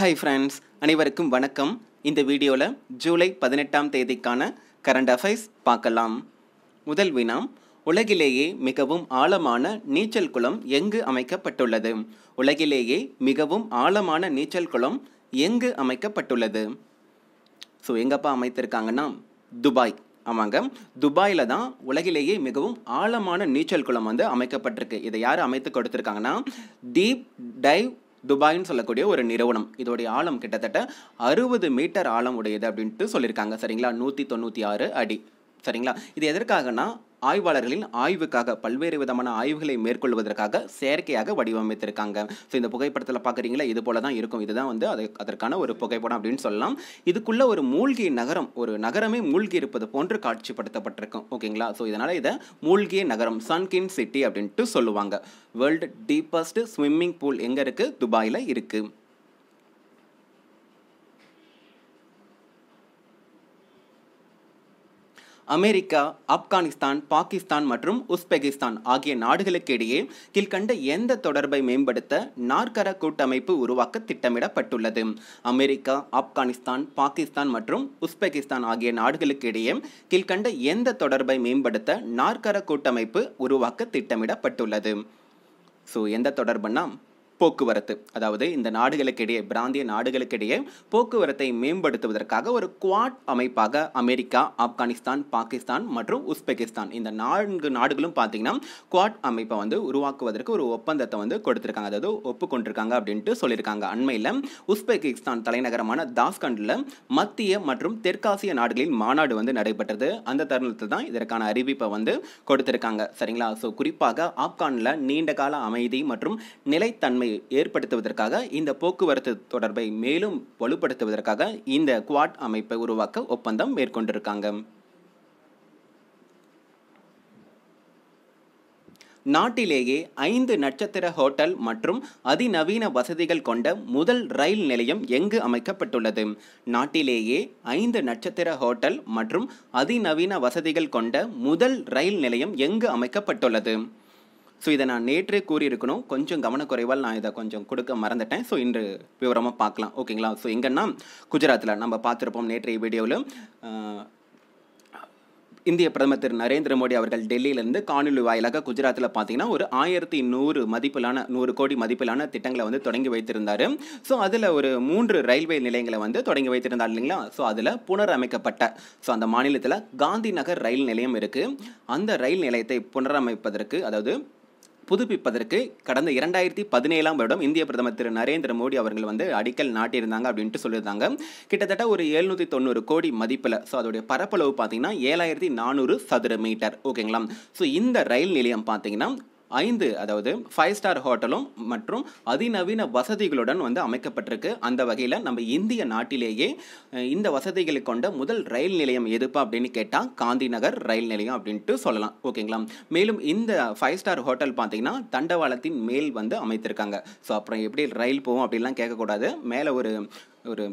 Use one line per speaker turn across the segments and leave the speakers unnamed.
hi friends அனைவருக்கும் வணக்கம் இந்த வீடியோவில் ஜூலை பதினெட்டாம் தேதிக்கான கரண்ட் அஃபைர்ஸ் பார்க்கலாம் முதல் வினாம் உலகிலேயே மிகவும் ஆழமான நீச்சல் குளம் எங்கு அமைக்கப்பட்டுள்ளது உலகிலேயே மிகவும் ஆழமான நீச்சல் குளம் எங்கு அமைக்கப்பட்டுள்ளது ஸோ எங்கப்பா அமைத்திருக்காங்கன்னா துபாய் ஆமாங்க துபாயில் தான் உலகிலேயே மிகவும் ஆழமான நீச்சல் குளம் வந்து அமைக்கப்பட்டிருக்கு இதை யார் அமைத்து கொடுத்துருக்காங்கன்னா டீப் டைவ் துபாய்னு சொல்லக்கூடிய ஒரு நிறுவனம் இதோடைய ஆழம் கிட்டத்தட்ட அறுபது மீட்டர் ஆழம் உடையது அப்படின்ட்டு சொல்லியிருக்காங்க சரிங்களா நூற்றி தொண்ணூற்றி ஆறு அடி சரிங்களா இது எதற்காகனா ஆய்வாளர்களின் ஆய்வுக்காக பல்வேறு விதமான ஆய்வுகளை மேற்கொள்வதற்காக செயற்கையாக வடிவமைத்திருக்காங்க ஸோ இந்த புகைப்படத்தில் பார்க்குறீங்களா இது போல தான் இருக்கும் இதுதான் வந்து அது அதற்கான ஒரு புகைப்படம் அப்படின்னு சொல்லலாம் இதுக்குள்ள ஒரு மூழ்கிய நகரம் ஒரு நகரமே மூழ்கி இருப்பது போன்று காட்சிப்படுத்தப்பட்டிருக்கும் ஓகேங்களா ஸோ இதனால் இதை மூழ்கிய நகரம் சன்கின் சிட்டி அப்படின்ட்டு சொல்லுவாங்க வேர்ல்டு டீப்பஸ்ட் ஸ்விம்மிங் பூல் எங்கே இருக்குது துபாயில் இருக்குது அமெரிக்கா ஆப்கானிஸ்தான் பாகிஸ்தான் மற்றும் உஸ்பெகிஸ்தான் ஆகிய நாடுகளுக்கு இடையே கீழ்கண்ட எந்த தொடர்பை மேம்படுத்த நாற்கர கூட்டமைப்பு உருவாக்க திட்டமிடப்பட்டுள்ளது அமெரிக்கா ஆப்கானிஸ்தான் பாகிஸ்தான் மற்றும் உஸ்பெகிஸ்தான் ஆகிய நாடுகளுக்கு இடையே கீழ்கண்ட எந்த தொடர்பை மேம்படுத்த நாற்கர கூட்டமைப்பு உருவாக்க திட்டமிடப்பட்டுள்ளது ஸோ எந்த தொடர்புன்னா போக்குவரத்து அதாவது இந்த நாடுகளுக்கிடையே பிராந்திய நாடுகளுக்கிடையே போக்குவரத்தை மேம்படுத்துவதற்காக ஒரு குவாட் அமைப்பாக அமெரிக்கா ஆப்கானிஸ்தான் பாகிஸ்தான் மற்றும் உஸ்பெகிஸ்தான் இந்த நான்கு நாடுகளும் பார்த்தீங்கன்னா குவாட் அமைப்பை வந்து உருவாக்குவதற்கு ஒரு ஒப்பந்தத்தை வந்து கொடுத்துருக்காங்க அதாவது ஒப்புக்கொண்டிருக்காங்க அப்படின்ட்டு சொல்லியிருக்காங்க அண்மையில் உஸ்பெகிஸ்தான் தலைநகரமான தாஸ்கண்டில் மத்திய மற்றும் தெற்காசிய நாடுகளின் மாநாடு வந்து நடைபெற்றது அந்த தருணத்தில் தான் இதற்கான அறிவிப்பை வந்து கொடுத்துருக்காங்க சரிங்களா ஸோ குறிப்பாக ஆப்கானில் நீண்ட கால அமைதி மற்றும் நிலைத்தன்மை ஏற்படுத்துவதற்காக இந்த போக்குவரத்து தொடர்பை மேலும் வலுப்படுத்துவதற்காக இந்த குவாட் அமைப்பை உருவாக்க ஒப்பந்தம் மேற்கொண்டிருக்காங்க நாட்டிலேயே ஐந்து நட்சத்திர ஹோட்டல் மற்றும் அதிநவீன வசதிகள் கொண்ட முதல் ரயில் நிலையம் எங்கு அமைக்கப்பட்டுள்ளது நாட்டிலேயே ஐந்து நட்சத்திர ஹோட்டல் மற்றும் அதிநவீன வசதிகள் கொண்ட முதல் ரயில் நிலையம் எங்கு அமைக்கப்பட்டுள்ளது ஸோ இதை நான் நேற்றே கூறியிருக்கணும் கொஞ்சம் கவனக்குறைவால் நான் இதை கொஞ்சம் கொடுக்க மறந்துட்டேன் ஸோ இன்று விவரமாக பார்க்கலாம் ஓகேங்களா ஸோ எங்கன்னா குஜராத்தில் நம்ம பார்த்துருப்போம் நேற்றைய வீடியோவில் இந்திய பிரதமர் திரு நரேந்திர மோடி அவர்கள் டெல்லியிலேருந்து காணொலி வாயிலாக குஜராத்தில் பார்த்தீங்கன்னா ஒரு ஆயிரத்தி நூறு மதிப்பிலான நூறு கோடி மதிப்பிலான திட்டங்களை வந்து தொடங்கி வைத்திருந்தார் ஸோ அதில் ஒரு மூன்று ரயில்வே நிலையங்களை வந்து தொடங்கி வைத்திருந்தார் இல்லைங்களா ஸோ அதில் புனரமைக்கப்பட்ட ஸோ அந்த மாநிலத்தில் காந்தி நகர் ரயில் நிலையம் இருக்குது அந்த ரயில் நிலையத்தை புனரமைப்பதற்கு அதாவது புதுப்பிப்பதற்கு கடந்த இரண்டாயிரத்தி பதினேழாம் வருடம் இந்திய பிரதமர் திரு நரேந்திர மோடி அவர்கள் வந்து அடிக்கல் நாட்டியிருந்தாங்க அப்படின்ட்டு சொல்லியிருந்தாங்க கிட்டத்தட்ட ஒரு எழுநூற்றி தொண்ணூறு கோடி மதிப்பில் ஸோ அதோடைய பரப்பளவு பார்த்தீங்கன்னா ஏழாயிரத்தி நானூறு சதுர மீட்டர் ஓகேங்களா ஸோ இந்த ரயில் நிலையம் பார்த்தீங்கன்னா ஐந்து அதாவது ஃபைவ் ஸ்டார் ஹோட்டலும் மற்றும் அதிநவீன வசதிகளுடன் வந்து அமைக்கப்பட்டிருக்கு அந்த வகையில் நம்ம இந்திய நாட்டிலேயே இந்த வசதிகளை கொண்ட முதல் ரயில் நிலையம் எதுப்பா அப்படின்னு கேட்டால் காந்தி நகர் ரயில் நிலையம் அப்படின்ட்டு சொல்லலாம் ஓகேங்களா மேலும் இந்த ஃபைவ் ஸ்டார் ஹோட்டல் பார்த்தீங்கன்னா தண்டவாளத்தின் மேல் வந்து அமைத்திருக்காங்க ஸோ அப்புறம் எப்படி ரயில் போகும் அப்படின்லாம் கேட்கக்கூடாது மேலே ஒரு ஒரு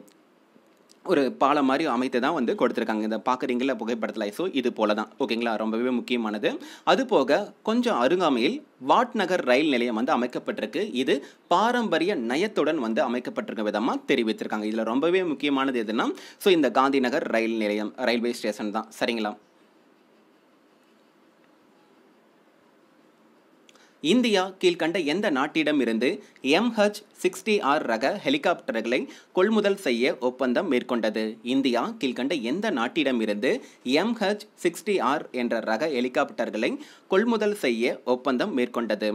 ஒரு பாலம் மாதிரி அமைத்து தான் வந்து கொடுத்துருக்காங்க இந்த பார்க்குறீங்கள புகைப்படத்தில் ஸோ இது போல தான் ஓகேங்களா ரொம்பவே முக்கியமானது அது போக கொஞ்சம் அருங்காமையில் வாட் நகர் ரயில் நிலையம் வந்து அமைக்கப்பட்டிருக்கு இது பாரம்பரிய நயத்துடன் வந்து அமைக்கப்பட்டிருக்க விதமாக தெரிவித்திருக்காங்க இதில் ரொம்பவே முக்கியமானது எதுனா ஸோ இந்த காந்தி நகர் ரயில் நிலையம் ரயில்வே ஸ்டேஷன் தான் சரிங்களா இந்தியா கீழ்கண்ட எந்த நாட்டிடமிருந்து எம்ஹெச் சிக்ஸ்டி ஆர் ரக ஹெலிகாப்டர்களை கொள்முதல் செய்ய ஒப்பந்தம் மேற்கொண்டது இந்தியா கீழ்கண்ட எந்த நாட்டிடமிருந்து எம்ஹெச் சிக்ஸ்டி ஆர் என்ற ரக ஹெலிகாப்டர்களை கொள்முதல் செய்ய ஒப்பந்தம் மேற்கொண்டது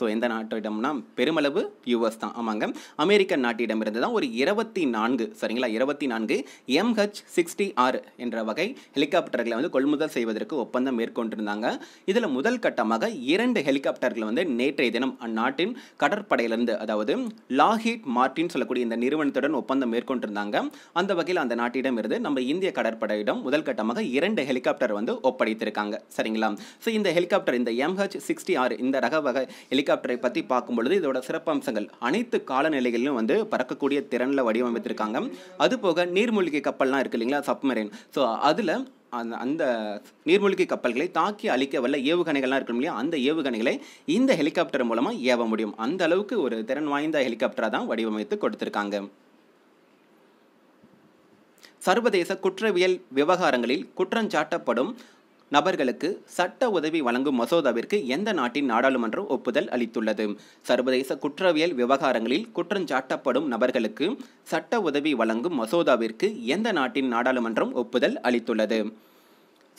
ஸோ எந்த நாட்டிடம்னா பெருமளவு யூஎஸ் தான் ஆமாங்க அமெரிக்க நாட்டிடமிருந்து தான் ஒரு இருபத்தி நான்கு சரிங்களா இருபத்தி நான்கு எம்ஹெச் சிக்ஸ்டி ஆர் என்ற வகை ஹெலிகாப்டர்களை வந்து கொள்முதல் செய்வதற்கு ஒப்பந்தம் மேற்கொண்டிருந்தாங்க இதில் முதல் கட்டமாக இரண்டு ஹெலிகாப்டர்கள் வந்து நேற்றைய தினம் அந்நாட்டின் கடற்படையிலிருந்து அதாவது லாஹிட் மார்டின் சொல்லக்கூடிய இந்த நிறுவனத்துடன் ஒப்பந்தம் மேற்கொண்டிருந்தாங்க அந்த வகையில் அந்த நாட்டிடம் இருந்து நம்ம இந்திய கடற்படையிடம் முதல் கட்டமாக இரண்டு ஹெலிகாப்டர் வந்து ஒப்படைத்திருக்காங்க சரிங்களா ஸோ இந்த ஹெலிகாப்டர் இந்த எம்ஹெச் சிக்ஸ்டி ஆர் இந்த ரக வகை ஹெலிகாப்டர் ஹெலிகாப்டரை பற்றி பார்க்கும்பொழுது இதோட சிறப்பம்சங்கள் அனைத்து காலநிலைகளிலும் வந்து பறக்கக்கூடிய திறனில் வடிவமைத்திருக்காங்க அதுபோக நீர்மூழ்கி கப்பல்லாம் இருக்குது இல்லைங்களா சப்மரைன் ஸோ அதில் அந்த அந்த நீர்மூழ்கி கப்பல்களை தாக்கி அழிக்க வல்ல ஏவுகணைகள்லாம் இருக்கணும் இல்லையா அந்த ஏவுகணைகளை இந்த ஹெலிகாப்டர் மூலமாக ஏவ முடியும் அந்த அளவுக்கு ஒரு திறன் வாய்ந்த ஹெலிகாப்டராக தான் வடிவமைத்து கொடுத்துருக்காங்க சர்வதேச குற்றவியல் விவகாரங்களில் குற்றஞ்சாட்டப்படும் நபர்களுக்கு சட்ட உதவி வழங்கும் மசோதாவிற்கு எந்த நாட்டின் நாடாளுமன்றம் ஒப்புதல் அளித்துள்ளது சர்வதேச குற்றவியல் விவகாரங்களில் குற்றஞ்சாட்டப்படும் நபர்களுக்கு சட்ட உதவி வழங்கும் மசோதாவிற்கு எந்த நாட்டின் நாடாளுமன்றம் ஒப்புதல் அளித்துள்ளது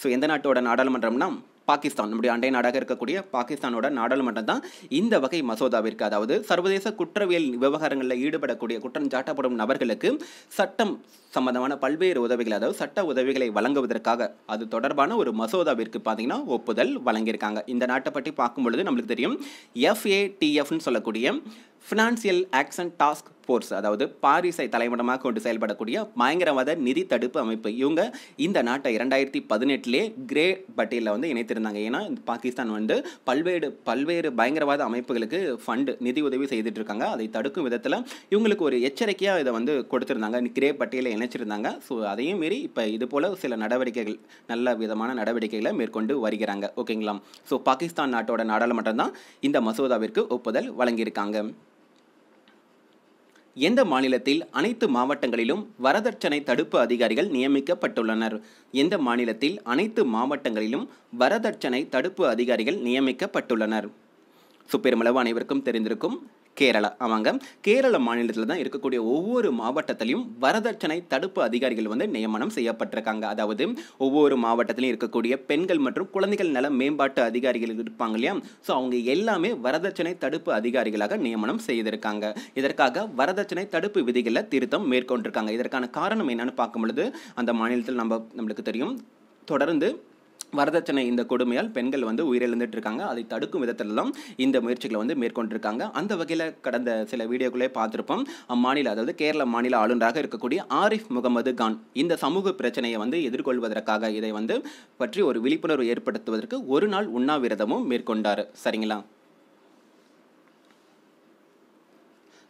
ஸோ எந்த நாட்டோட நாடாளுமன்றம்னா பாகிஸ்தான் நம்முடைய அண்டை நாடாக இருக்கக்கூடிய பாகிஸ்தானோட நாடாளுமன்றம் தான் இந்த வகை மசோதாவிற்கு அதாவது சர்வதேச குற்றவியல் விவகாரங்களில் ஈடுபடக்கூடிய குற்றம் சாட்டப்படும் நபர்களுக்கு சட்டம் சம்பந்தமான பல்வேறு உதவிகள் அதாவது சட்ட உதவிகளை வழங்குவதற்காக அது தொடர்பான ஒரு மசோதாவிற்கு பார்த்தீங்கன்னா ஒப்புதல் வழங்கியிருக்காங்க இந்த நாட்டை பற்றி பார்க்கும் பொழுது நம்மளுக்கு தெரியும் எஃப்ஏடிஎஃப்னு சொல்லக்கூடிய ஃபினான்சியல் ஆக்ஷன் டாஸ்க் ஃபோர்ஸ் அதாவது பாரிஸை தலைமடமாக கொண்டு செயல்படக்கூடிய பயங்கரவாத நிதி தடுப்பு அமைப்பு இவங்க இந்த நாட்டை இரண்டாயிரத்தி பதினெட்டுலே கிரே பட்டியலில் வந்து இணைத்திருந்தாங்க ஏன்னா பாகிஸ்தான் வந்து பல்வேறு பல்வேறு பயங்கரவாத அமைப்புகளுக்கு ஃபண்டு நிதி உதவி செய்துட்டு இருக்காங்க அதை தடுக்கும் விதத்தில் இவங்களுக்கு ஒரு எச்சரிக்கையாக இதை வந்து கொடுத்துருந்தாங்க கிரே பட்டியலில் இணைச்சிருந்தாங்க ஸோ அதையும் மீறி இப்போ இது போல் சில நடவடிக்கைகள் நல்ல விதமான நடவடிக்கைகளை மேற்கொண்டு வருகிறாங்க ஓகேங்களா ஸோ பாகிஸ்தான் நாட்டோட நாடாளுமன்றம் தான் இந்த மசோதாவிற்கு ஒப்புதல் வழங்கியிருக்காங்க எந்த மாநிலத்தில் அனைத்து மாவட்டங்களிலும் வரதட்சணை தடுப்பு அதிகாரிகள் நியமிக்கப்பட்டுள்ளனர் எந்த மாநிலத்தில் அனைத்து மாவட்டங்களிலும் வரதட்சணை தடுப்பு அதிகாரிகள் நியமிக்கப்பட்டுள்ளனர் சுப்பெருமளவு அனைவருக்கும் தெரிந்திருக்கும் கேரளா ஆமாங்க கேரள மாநிலத்தில் தான் இருக்கக்கூடிய ஒவ்வொரு மாவட்டத்திலையும் வரதட்சணை தடுப்பு அதிகாரிகள் வந்து நியமனம் செய்யப்பட்டிருக்காங்க அதாவது ஒவ்வொரு மாவட்டத்திலையும் இருக்கக்கூடிய பெண்கள் மற்றும் குழந்தைகள் நல மேம்பாட்டு அதிகாரிகள் இருப்பாங்க இல்லையா ஸோ அவங்க எல்லாமே வரதட்சணை தடுப்பு அதிகாரிகளாக நியமனம் செய்திருக்காங்க இதற்காக வரதட்சணை தடுப்பு விதிகளை திருத்தம் மேற்கொண்டிருக்காங்க இதற்கான காரணம் என்னன்னு பார்க்கும் பொழுது அந்த மாநிலத்தில் நம்ம நம்மளுக்கு தெரியும் தொடர்ந்து வரதட்சணை இந்த கொடுமையால் பெண்கள் வந்து உயிரிழந்துட்டு இருக்காங்க அதை தடுக்கும் விதத்திலலாம் இந்த முயற்சிகளை வந்து மேற்கொண்டிருக்காங்க அந்த வகையில் கடந்த சில வீடியோக்களே பார்த்துருப்போம் அம்மாநில அதாவது கேரள மாநில ஆளுநராக இருக்கக்கூடிய ஆரிஃப் முகமது கான் இந்த சமூக பிரச்சனையை வந்து எதிர்கொள்வதற்காக இதை வந்து பற்றி ஒரு விழிப்புணர்வு ஏற்படுத்துவதற்கு ஒரு நாள் உண்ணாவிரதமும் மேற்கொண்டார் சரிங்களா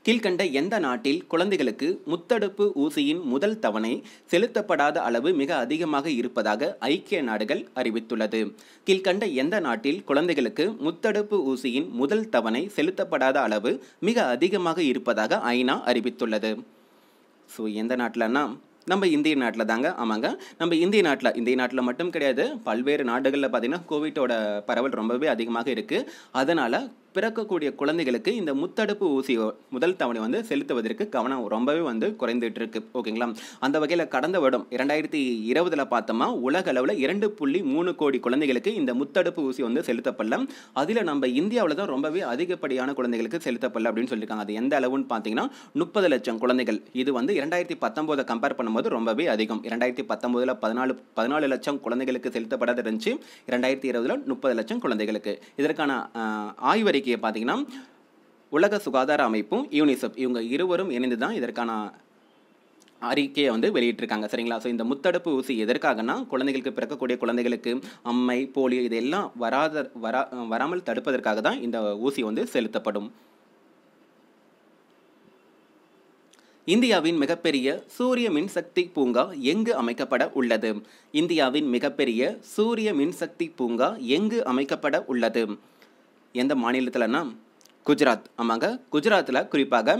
கீழ்கண்ட எந்த நாட்டில் குழந்தைகளுக்கு முத்தடுப்பு ஊசியின் முதல் தவணை செலுத்தப்படாத அளவு மிக அதிகமாக இருப்பதாக ஐக்கிய நாடுகள் அறிவித்துள்ளது கீழ்கண்ட எந்த நாட்டில் குழந்தைகளுக்கு முத்தடுப்பு ஊசியின் முதல் தவணை செலுத்தப்படாத அளவு மிக அதிகமாக இருப்பதாக ஐநா அறிவித்துள்ளது ஸோ எந்த நாட்டிலன்னா நம்ம இந்திய நாட்டில் தாங்க ஆமாங்க நம்ம இந்திய நாட்டில் இந்திய நாட்டில் மட்டும் கிடையாது பல்வேறு நாடுகளில் பார்த்திங்கன்னா கோவிட்டோட பரவல் ரொம்பவே அதிகமாக இருக்குது அதனால் பிறக்கக்கூடிய குழந்தைகளுக்கு இந்த முத்தடுப்பு ஊசி முதல் தவணை வந்து செலுத்துவதற்கு கவனம் ரொம்பவே வந்து குறைந்துட்டு இருக்கு ஓகேங்களா அந்த வகையில் கடந்த வருடம் இரண்டாயிரத்தி இருபதில் பார்த்தோமா உலக அளவில் இரண்டு புள்ளி மூணு கோடி குழந்தைகளுக்கு இந்த முத்தடுப்பு ஊசி வந்து செலுத்தப்படல அதில் நம்ம இந்தியாவில் தான் ரொம்பவே அதிகப்படியான குழந்தைகளுக்கு செலுத்தப்படல அப்படின்னு சொல்லியிருக்காங்க அது எந்த அளவுன்னு பார்த்தீங்கன்னா முப்பது லட்சம் குழந்தைகள் இது வந்து இரண்டாயிரத்தி பத்தொம்போதை கம்பேர் பண்ணும்போது ரொம்பவே அதிகம் இரண்டாயிரத்தி பத்தொம்போதில் பதினாலு பதினாலு லட்சம் குழந்தைகளுக்கு செலுத்தப்படாத இருந்துச்சு இரண்டாயிரத்தி இருபதில் முப்பது லட்சம் குழந்தைகளுக்கு இதற்கான ஆய்வறி கோரிக்கையை பார்த்தீங்கன்னா உலக சுகாதார அமைப்பும் யூனிசெஃப் இவங்க இருவரும் இணைந்து தான் இதற்கான அறிக்கையை வந்து வெளியிட்டிருக்காங்க சரிங்களா ஸோ இந்த முத்தடுப்பு ஊசி எதற்காகனா குழந்தைகளுக்கு பிறக்கக்கூடிய குழந்தைகளுக்கு அம்மை போலியோ இதெல்லாம் வராத வரா வராமல் தடுப்பதற்காக தான் இந்த ஊசி வந்து செலுத்தப்படும் இந்தியாவின் மிகப்பெரிய சூரிய மின்சக்தி பூங்கா எங்கு அமைக்கப்பட உள்ளது இந்தியாவின் மிகப்பெரிய சூரிய மின்சக்தி பூங்கா எங்கு அமைக்கப்பட உள்ளது எந்த மாநிலத்தில்னா குஜராத் ஆமாங்க குஜராத்தில் குறிப்பாக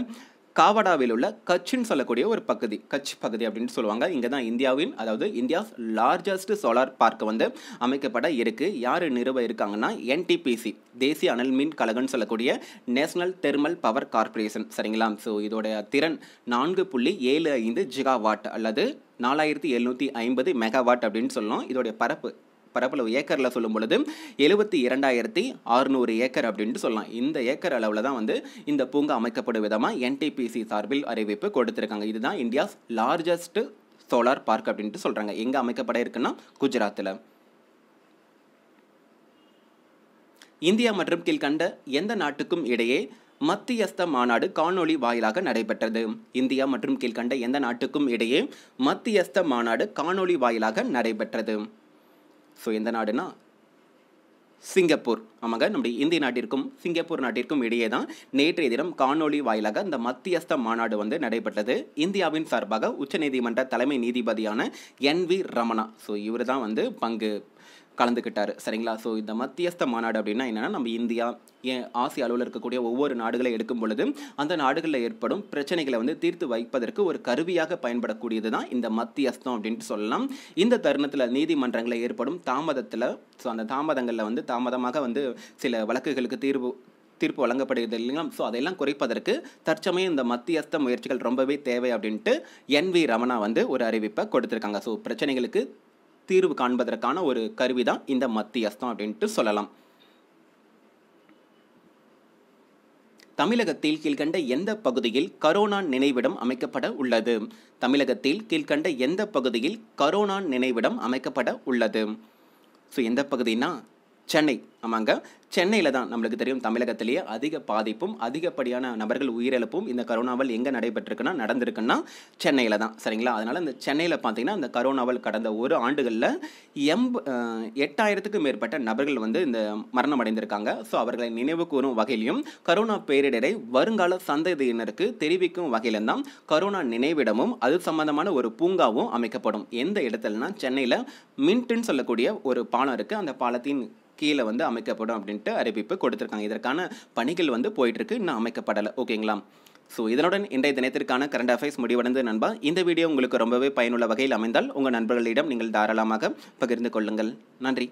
காவடாவில் உள்ள கச்சின்னு சொல்லக்கூடிய ஒரு பகுதி கச் பகுதி அப்படின்னு சொல்லுவாங்க இங்கே தான் இந்தியாவின் அதாவது இந்தியாஸ் லார்ஜஸ்ட் சோலார் பார்க் வந்து அமைக்கப்பட இருக்குது யார் நிறுவ இருக்காங்கன்னா என்டிபிசி தேசிய அனல் மின் கழகம்னு சொல்லக்கூடிய நேஷனல் தெர்மல் பவர் கார்பரேஷன் சரிங்களா ஸோ இதோடைய திறன் நான்கு புள்ளி ஏழு ஐந்து ஜிகாவாட் அல்லது நாலாயிரத்தி எழுநூற்றி ஐம்பது மெகாவாட் அப்படின்னு சொல்லலாம் இதோடைய பரப்பு பரப்பளவு ஏக்கரில் சொல்லும் பொழுது எழுபத்தி இரண்டாயிரத்தி அறுநூறு ஏக்கர் அப்படின்ட்டு சொல்லலாம் இந்த ஏக்கர் அளவில் தான் வந்து இந்த பூங்கா அமைக்கப்படும் விதமாக என்டிபிசி சார்பில் அறிவிப்பு கொடுத்துருக்காங்க இதுதான் இந்தியாஸ் லார்ஜஸ்ட் சோலார் பார்க் அப்படின்ட்டு சொல்கிறாங்க எங்கே அமைக்கப்பட இருக்குன்னா குஜராத்தில் இந்தியா மற்றும் கீழ்கண்ட எந்த நாட்டுக்கும் இடையே மத்தியஸ்த மாநாடு காணொலி வாயிலாக நடைபெற்றது இந்தியா மற்றும் கீழ்கண்ட எந்த நாட்டுக்கும் இடையே மத்தியஸ்த மாநாடு காணொலி வாயிலாக நடைபெற்றது ஸோ எந்த நாடுன்னா சிங்கப்பூர் ஆமாங்க நம்முடைய இந்திய நாட்டிற்கும் சிங்கப்பூர் நாட்டிற்கும் இடையே தான் நேற்றைய தினம் காணொலி வாயிலாக இந்த மத்தியஸ்த மாநாடு வந்து நடைபெற்றது இந்தியாவின் சார்பாக உச்சநீதிமன்ற தலைமை நீதிபதியான என் வி ரமணா ஸோ இவர் தான் வந்து பங்கு கலந்துக்கிட்டார் சரிங்களா ஸோ இந்த மத்தியஸ்த மாநாடு அப்படின்னா என்னென்னா நம்ம இந்தியா ஆசிய அளவில் இருக்கக்கூடிய ஒவ்வொரு நாடுகளை எடுக்கும் பொழுது அந்த நாடுகளில் ஏற்படும் பிரச்சனைகளை வந்து தீர்த்து வைப்பதற்கு ஒரு கருவியாக பயன்படக்கூடியது தான் இந்த மத்தியஸ்தம் அப்படின்ட்டு சொல்லலாம் இந்த தருணத்தில் நீதிமன்றங்களில் ஏற்படும் தாமதத்தில் ஸோ அந்த தாமதங்களில் வந்து தாமதமாக வந்து சில வழக்குகளுக்கு தீர்வு தீர்ப்பு வழங்கப்படுகிறது இல்லைங்களா ஸோ அதையெல்லாம் குறைப்பதற்கு தற்சமயம் இந்த மத்தியஸ்த முயற்சிகள் ரொம்பவே தேவை அப்படின்ட்டு என் வி ரமணா வந்து ஒரு அறிவிப்பை கொடுத்துருக்காங்க ஸோ பிரச்சனைகளுக்கு தீர்வு காண்பதற்கான ஒரு கருவி தான் இந்த மத்தியஸ்தம் அப்படின்ட்டு சொல்லலாம் தமிழகத்தில் கீழ்கண்ட எந்த பகுதியில் கரோனா நினைவிடம் அமைக்கப்பட உள்ளது தமிழகத்தில் கீழ்கண்ட எந்த பகுதியில் கரோனா நினைவிடம் அமைக்கப்பட உள்ளது ஸோ எந்த பகுதினா சென்னை ஆமாங்க சென்னையில் தான் நம்மளுக்கு தெரியும் தமிழகத்திலேயே அதிக பாதிப்பும் அதிகப்படியான நபர்கள் உயிரிழப்பும் இந்த கரோனாவல் எங்கே நடைபெற்றிருக்குன்னா நடந்திருக்குன்னா சென்னையில் தான் சரிங்களா அதனால் இந்த சென்னையில் பார்த்தீங்கன்னா இந்த கரோனாவல் கடந்த ஒரு ஆண்டுகளில் எம்ப எட்டாயிரத்துக்கும் மேற்பட்ட நபர்கள் வந்து இந்த மரணம் அடைந்திருக்காங்க ஸோ அவர்களை நினைவு கூறும் வகையிலையும் கரோனா பேரிடரை வருங்கால சந்ததியினருக்கு தெரிவிக்கும் வகையிலும் தான் கரோனா நினைவிடமும் அது சம்பந்தமான ஒரு பூங்காவும் அமைக்கப்படும் எந்த இடத்துலனா சென்னையில் மின்ட்டுன்னு சொல்லக்கூடிய ஒரு பாலம் இருக்குது அந்த பாலத்தின் கீழே வந்து அமைக்கப்படும் அப்படின்ட்டு அறிவிப்பு கொடுத்துருக்காங்க இதற்கான பணிகள் வந்து போயிட்டுருக்கு இன்னும் அமைக்கப்படலை ஓகேங்களா ஸோ இதனுடன் இன்றைய தினத்திற்கான கரண்ட் அஃபேர்ஸ் முடிவடைந்து நண்பா இந்த வீடியோ உங்களுக்கு ரொம்பவே பயனுள்ள வகையில் அமைந்தால் உங்கள் நண்பர்களிடம் நீங்கள் தாராளமாக பகிர்ந்து கொள்ளுங்கள் நன்றி